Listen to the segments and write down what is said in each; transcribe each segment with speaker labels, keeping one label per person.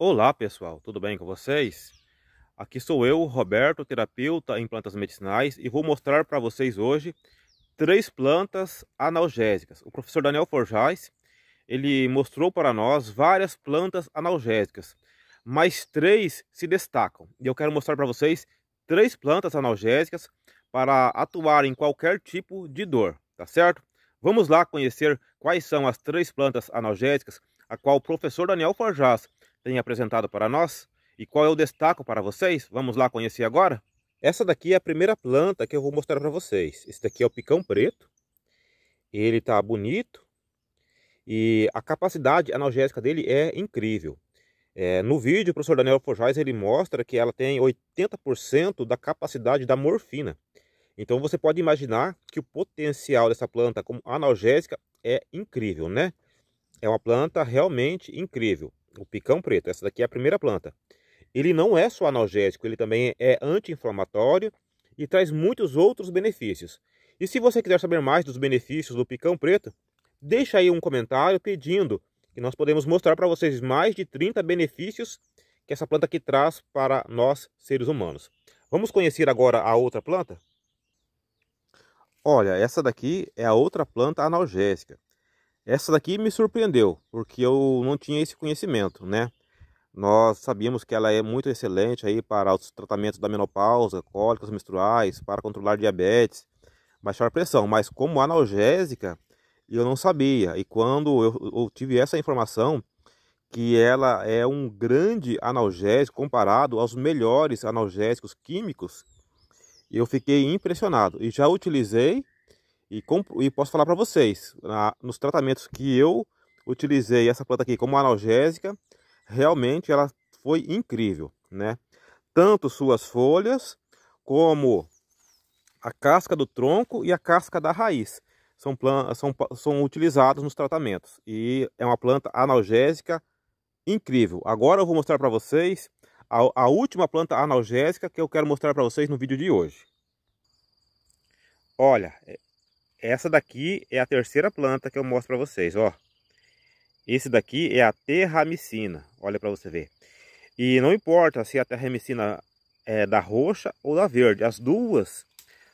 Speaker 1: Olá pessoal, tudo bem com vocês? Aqui sou eu, Roberto, terapeuta em plantas medicinais e vou mostrar para vocês hoje três plantas analgésicas. O professor Daniel Forjais, ele mostrou para nós várias plantas analgésicas, mas três se destacam. E eu quero mostrar para vocês três plantas analgésicas para atuar em qualquer tipo de dor, tá certo? Vamos lá conhecer quais são as três plantas analgésicas a qual o professor Daniel Forjaz tem apresentado para nós e qual eu destaco para vocês. Vamos lá conhecer agora? Essa daqui é a primeira planta que eu vou mostrar para vocês. Esse daqui é o picão preto. Ele está bonito e a capacidade analgésica dele é incrível. É, no vídeo, o professor Daniel Forjais ele mostra que ela tem 80% da capacidade da morfina. Então você pode imaginar que o potencial dessa planta como analgésica é incrível, né? É uma planta realmente incrível o picão preto, essa daqui é a primeira planta. Ele não é só analgésico, ele também é anti-inflamatório e traz muitos outros benefícios. E se você quiser saber mais dos benefícios do picão preto, deixa aí um comentário pedindo que nós podemos mostrar para vocês mais de 30 benefícios que essa planta aqui traz para nós, seres humanos. Vamos conhecer agora a outra planta? Olha, essa daqui é a outra planta analgésica. Essa daqui me surpreendeu, porque eu não tinha esse conhecimento, né? Nós sabíamos que ela é muito excelente aí para os tratamentos da menopausa, cólicas menstruais, para controlar diabetes, baixar a pressão, mas como analgésica, eu não sabia. E quando eu, eu tive essa informação, que ela é um grande analgésico comparado aos melhores analgésicos químicos, eu fiquei impressionado e já utilizei e, e posso falar para vocês, na, nos tratamentos que eu utilizei essa planta aqui como analgésica, realmente ela foi incrível, né? Tanto suas folhas, como a casca do tronco e a casca da raiz são, são, são utilizados nos tratamentos. E é uma planta analgésica incrível. Agora eu vou mostrar para vocês a, a, última planta analgésica que eu quero mostrar para vocês no vídeo de hoje. Olha, é, essa daqui é a terceira planta que eu mostro para vocês, ó. Esse daqui é a terramicina, olha para você ver. E não importa se a terramicina é da roxa ou da verde, as duas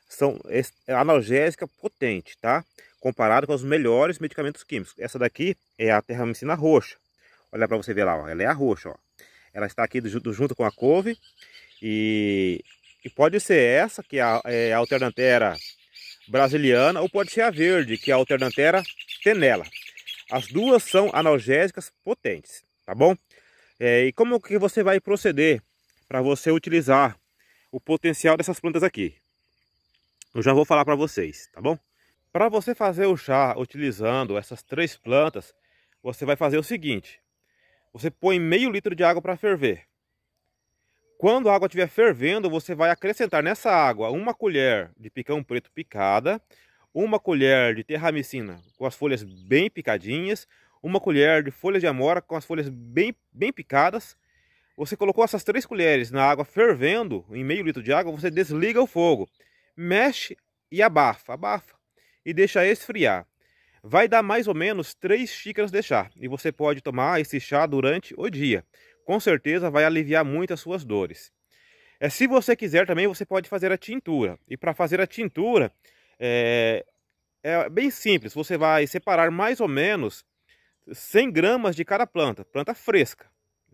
Speaker 1: são é analgésica potente, tá? Comparado com os melhores medicamentos químicos. Essa daqui é a terramicina roxa. Olha para você ver lá, ó. ela é a roxa, ó. Ela está aqui do, junto com a couve e, e pode ser essa que é a, é a alternantera brasiliana ou pode ser a verde, que é a alternantera tenela. As duas são analgésicas potentes, tá bom? É, e como que você vai proceder para você utilizar o potencial dessas plantas aqui? Eu já vou falar para vocês, tá bom? Para você fazer o chá utilizando essas três plantas, você vai fazer o seguinte. Você põe meio litro de água para ferver. Quando a água estiver fervendo, você vai acrescentar nessa água uma colher de picão preto picada, uma colher de terramicina com as folhas bem picadinhas, uma colher de folhas de amora com as folhas bem, bem picadas. Você colocou essas três colheres na água fervendo, em meio litro de água, você desliga o fogo, mexe e abafa, abafa e deixa esfriar. Vai dar mais ou menos três xícaras de chá e você pode tomar esse chá durante o dia com certeza vai aliviar muito as suas dores. É, se você quiser também, você pode fazer a tintura. E para fazer a tintura, é, é bem simples. Você vai separar mais ou menos 100 gramas de cada planta, planta fresca.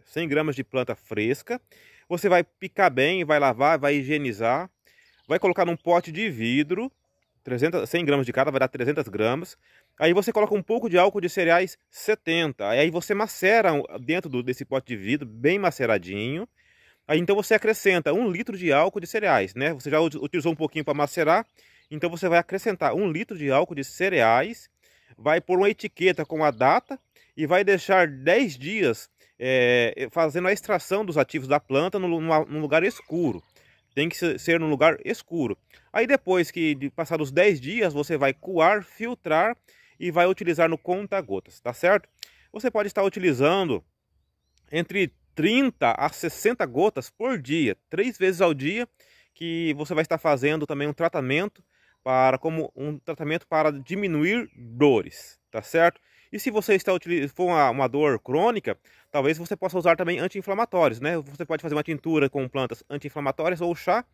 Speaker 1: 100 gramas de planta fresca. Você vai picar bem, vai lavar, vai higienizar. Vai colocar num pote de vidro, 300, 100 gramas de cada, vai dar 300 gramas. Aí você coloca um pouco de álcool de cereais 70. Aí você macera dentro do, desse pote de vidro, bem maceradinho. Aí então você acrescenta um litro de álcool de cereais, né? Você já utilizou um pouquinho para macerar, então você vai acrescentar um litro de álcool de cereais, vai pôr uma etiqueta com a data e vai deixar 10 dias é, fazendo a extração dos ativos da planta num, lugar escuro. Tem que ser num lugar escuro. Aí depois que de passar os 10 dias, você vai coar, filtrar e vai utilizar no conta-gotas, tá certo? Você pode estar utilizando entre 30 a 60 gotas por dia, três vezes ao dia, que você vai estar fazendo também um tratamento para como um tratamento para diminuir dores, tá certo? E se você está for uma, uma dor crônica, talvez você possa usar também anti-inflamatórios, né? Você pode fazer uma tintura com plantas anti-inflamatórias ou chá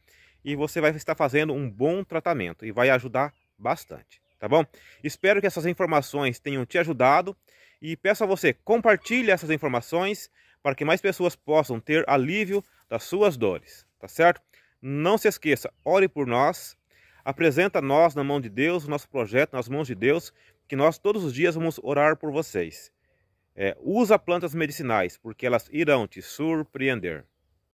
Speaker 1: e você vai estar fazendo um bom tratamento e vai ajudar bastante tá bom? Espero que essas informações tenham te ajudado e peço a você, compartilhe essas informações para que mais pessoas possam ter alívio das suas dores, tá certo? Não se esqueça, ore por nós, apresenta nós na mão de Deus, o nosso projeto nas mãos de Deus, que nós todos os dias vamos orar por vocês. É, usa plantas medicinais, porque elas irão te surpreender.